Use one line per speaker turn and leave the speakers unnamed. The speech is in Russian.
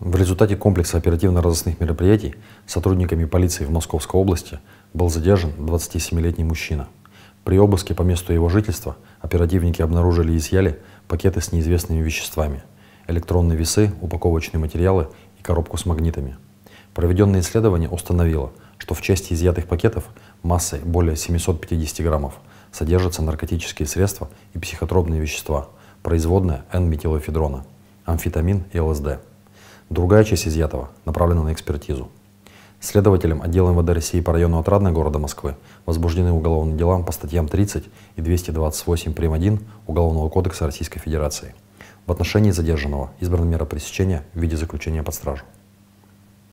В результате комплекса оперативно-розыскных мероприятий сотрудниками полиции в Московской области был задержан 27-летний мужчина. При обыске по месту его жительства оперативники обнаружили и изъяли пакеты с неизвестными веществами, электронные весы, упаковочные материалы и коробку с магнитами. Проведенное исследование установило, что в части изъятых пакетов массой более 750 граммов содержатся наркотические средства и психотропные вещества, производные N-метилоэфедрона, амфетамин и ЛСД. Другая часть изъятого направлена на экспертизу. Следователям отдела МВД России по району Отрадной города Москвы возбуждены уголовные дела по статьям 30 и 228 прим. 1 Уголовного кодекса Российской Федерации. В отношении задержанного избрана мера пресечения в виде заключения под стражу.